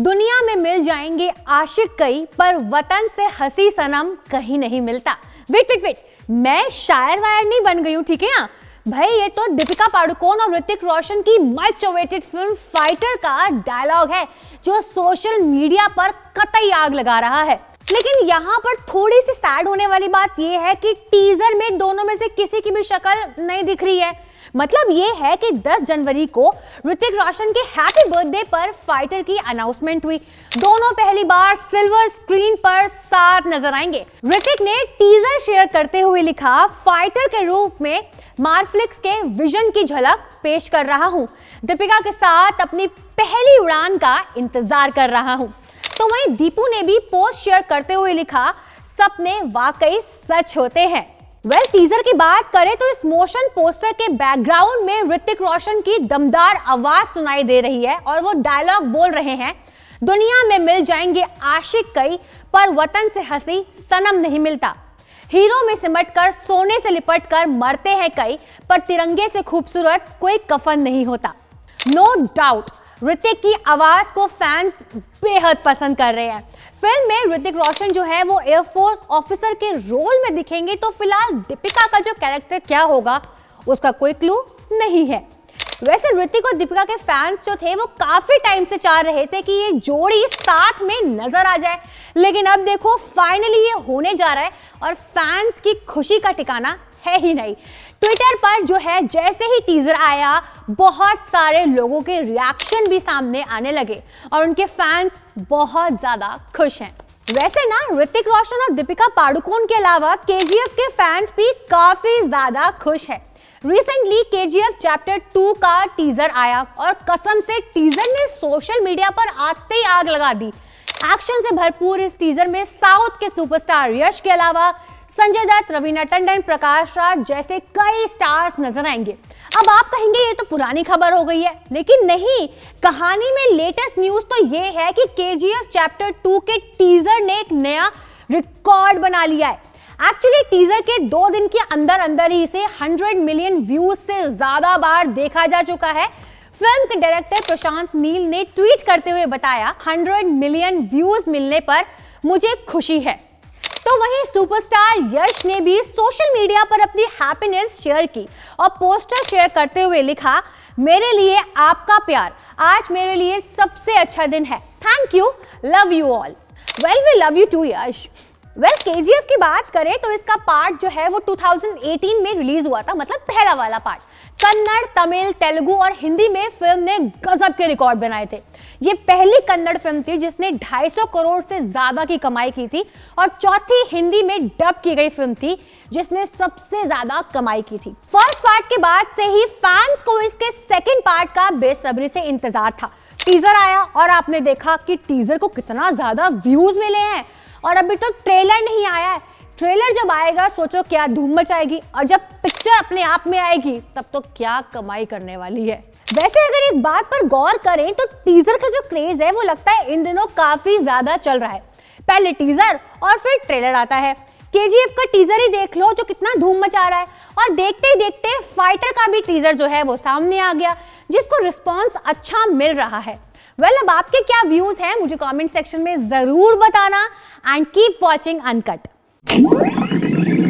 दुनिया में मिल जाएंगे आशिक कई पर वतन से हसी सनम कहीं नहीं मिलता वेट वेट वेट मैं शायर वायर नहीं बन गई हूं ठीक है यहाँ भाई ये तो दीपिका पाडुकोण और ऋतिक रोशन की मच अवेटेड फिल्म फाइटर का डायलॉग है जो सोशल मीडिया पर कतई आग लगा रहा है लेकिन यहाँ पर थोड़ी सी सैड होने वाली बात यह है कि टीजर में दोनों में से किसी की भी शक्ल नहीं दिख रही है मतलब ये है कि 10 जनवरी को ऋतिक रोशन के हैप्पी बर्थडे पर फाइटर की अनाउंसमेंट हुई दोनों पहली बार सिल्वर स्क्रीन पर साथ नजर आएंगे ऋतिक ने टीजर शेयर करते हुए लिखा फाइटर के रूप में मार्फ्लिक्स के विजन की झलक पेश कर रहा हूँ दीपिका के साथ अपनी पहली उड़ान का इंतजार कर रहा हूँ तो वहीं दीपू ने भी पोस्ट शेयर करते हुए लिखा सपने वाकई सच होते हैं वेल well, टीजर की बात करें तो इस मोशन पोस्टर के बैकग्राउंड में ऋतिक रोशन की दमदार आवाज सुनाई दे रही है और वो डायलॉग बोल रहे हैं दुनिया में मिल जाएंगे आशिक कई पर वतन से हंसी सनम नहीं मिलता हीरो में सिमट कर सोने से लिपट कर मरते हैं कई पर तिरंगे से खूबसूरत कोई कफन नहीं होता नो no डाउट ऋतिक की आवाज़ को फैंस बेहद पसंद कर रहे हैं फिल्म में ऋतिक रोशन जो है वो एयरफोर्स ऑफिसर के रोल में दिखेंगे तो फिलहाल दीपिका का जो कैरेक्टर क्या होगा उसका कोई क्लू नहीं है वैसे ऋतिक और दीपिका के फैंस जो थे वो काफी टाइम से चाह रहे थे कि ये जोड़ी साथ में नजर आ जाए लेकिन अब देखो फाइनली ये होने जा रहा है और फैंस की खुशी का ठिकाना है ही नहीं ट्विटर पर जो है जैसे ही टीजर आया बहुत सारे लोगों के रिएक्शन भी सामने आने लगे और उनके फैंस बहुत ज्यादा खुश हैं वैसे ना ऋतिक रोशन और दीपिका पाडुकोन के अलावा केजीएफ के फैंस भी काफी ज्यादा खुश हैं recently K G F chapter two का टीजर आया और कसम से टीजर ने सोशल मीडिया पर आते ही आग लगा दी एक्शन से भरपूर इस टीजर में साउथ के सुपरस्टार यश के अलावा संजय दत्त रवीना टंडन प्रकाश राज जैसे कई स्टार्स नजर आएंगे अब आप कहेंगे ये तो पुरानी खबर हो गई है लेकिन नहीं कहानी में लेटेस्ट न्यूज तो ये है कि के चैप्टर टू के टीजर ने एक नया रिकॉर्ड बना लिया है एक्चुअली टीजर के दो दिन के अंदर अंदर ही इसे 100 मिलियन व्यूज से ज्यादा बार देखा जा चुका है फिल्म के डायरेक्टर प्रशांत नील ने ट्वीट करते हुए बताया 100 मिलियन व्यूज मिलने पर मुझे खुशी है तो वहीं सुपरस्टार यश ने भी सोशल मीडिया पर अपनी हैप्पीनेस शेयर की और पोस्टर शेयर करते हुए लिखा मेरे लिए आपका प्यार आज मेरे लिए सबसे अच्छा दिन है thank you love you all well we love you too Yash well well, KGF की बात करें तो इसका पार्ट जो है वो 2018 में रिलीज हुआ था मतलब पहला वाला पार्ट कन्नड़ तमिल तेलुगु और हिंदी में फिल्म ने गजब के रिकॉर्ड बनाए थे ये पहली कन्नड़ फिल्म थी जिसने 250 करोड़ से ज्यादा की कमाई की थी और चौथी हिंदी में डब की गई फिल्म थी जिसने सबसे ज्यादा कमाई की थी फर्स्ट पार्ट के बाद से ही फैंस को इसके सेकेंड पार्ट का बेसब्री से इंतजार था टीजर आया और आपने देखा कि टीजर को कितना ज्यादा व्यूज मिले हैं और अभी तो ट्रेलर नहीं आया है ट्रेलर जब आएगा सोचो क्या धूम मचाएगी और जब पिक्चर अपने आप में आएगी तब तो क्या कमाई करने वाली है वैसे अगर एक बात पर गौर करें तो टीजर का जो क्रेज है वो लगता है इन दिनों काफी ज्यादा चल रहा है पहले टीजर और फिर ट्रेलर आता है केजीएफ का टीजर ही देख लो जो कितना धूम मचा रहा है और देखते ही देखते फाइटर का भी टीजर जो है वो सामने आ गया जिसको रिस्पॉन्स अच्छा मिल रहा है वेल well, अब आपके क्या व्यूज हैं मुझे कमेंट सेक्शन में जरूर बताना एंड कीप वॉचिंग अनकट